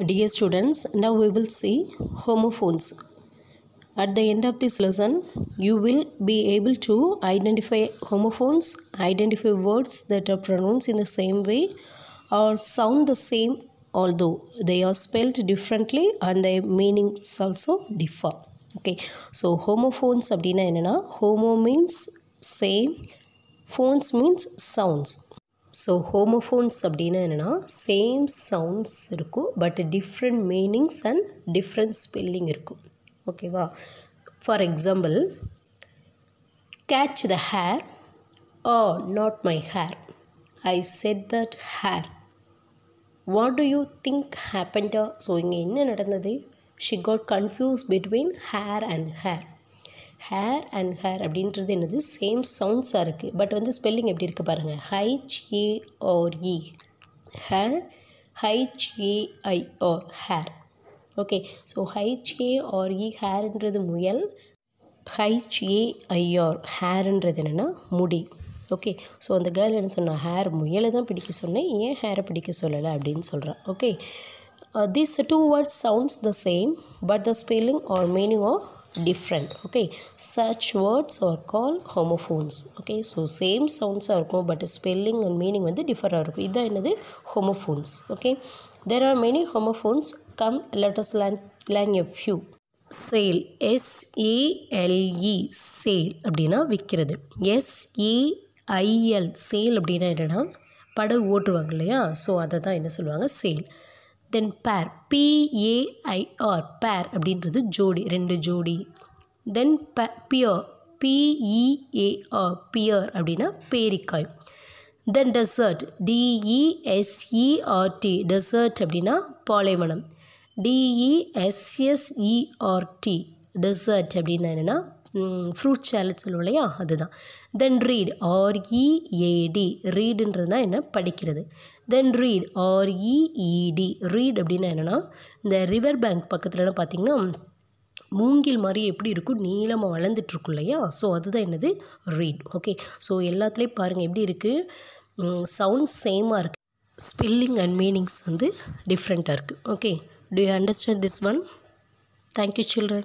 Dear students, now we will see homophones. At the end of this lesson, you will be able to identify homophones, identify words that are pronounced in the same way or sound the same although they are spelled differently and their meanings also differ. Okay, so homophones அப்படின்னா என்னென்னா homo means same, phones means sounds. So homophones அப்படின்னா என்னென்னா same sounds இருக்கும் but different meanings and different spelling இருக்கும் ஓகேவா for example catch the hare ah not my hair I said that hare what do you think ஹேப்பன்டா so இங்கே என்ன நடந்தது she got confuse between hare and hair hare and hair அப்படின்றது என்னது same சவுண்ட்ஸாக இருக்குது but வந்து ஸ்பெல்லிங் எப்படி இருக்குது பாருங்கள் H A R E hare H A I R hair okay so H A R E ஹேர்ன்றது முயல் ஹைச்ஏஐஆர் ஹேர்ன்றது என்னென்னா முடி ஓகே ஸோ அந்த கேர்ள் என்ன சொன்னால் ஹேர் முயலை தான் பிடிக்க சொன்னேன் ஏன் ஹேரை பிடிக்க சொல்லலை அப்படின்னு சொல்கிறேன் okay this two words sounds the same but the spelling are meaning of different okay such words are call homophones okay so same சவுண்ட்ஸாக இருக்கும் பட் ஸ்பெல்லிங் அண்ட் மீனிங் வந்து டிஃபராக இருக்கும் இதுதான் என்னது homophones okay there are many homophones come let's learn learn a few sale S A L E sale அப்படின்னா விற்கிறது SAIL sale அப்படின்னா என்னென்னா படகு ஓட்டுவாங்க இல்லையா ஸோ அதை தான் என்ன சொல்லுவாங்க சேல் தென் பேர் பிஏஐஆர் பேர் அப்படின்றது ஜோடி ரெண்டு ஜோடி தென் ப பியர் பிஇஏஆர் பியர் அப்படின்னா பேரிக்காய் தென் டெசர்ட் டிஇஎஸ்இஆர்டி டெசர்ட் அப்படின்னா பாலைவனம் டிஇஎஸ்எஸ்இஆர்டி டெசர்ட் e e அப்படின்னா என்னென்னா ஃப்ரூட் சேலட் சொல்லுவோம் இல்லையா அதுதான் தென் ரீட் ஆர்இஏடி ரீடுன்றதுனா என்ன படிக்கிறது தென் ரீட் ஆர்இஇடி ரீட் அப்படின்னா என்னென்னா இந்த ரிவர் பேங்க் பக்கத்துலலாம் பார்த்திங்கன்னா மூங்கில் மாதிரி எப்படி இருக்கும் நீளமாக வளர்ந்துட்டுருக்கும் இல்லையா ஸோ அதுதான் என்னது ரீட் ஓகே ஸோ எல்லாத்துலேயும் பாருங்கள் எப்படி இருக்குது சவுண்ட் சேமாக இருக்குது ஸ்பெல்லிங் அண்ட் மீனிங்ஸ் வந்து டிஃப்ரெண்ட்டாக இருக்குது okay do you understand this one thank you children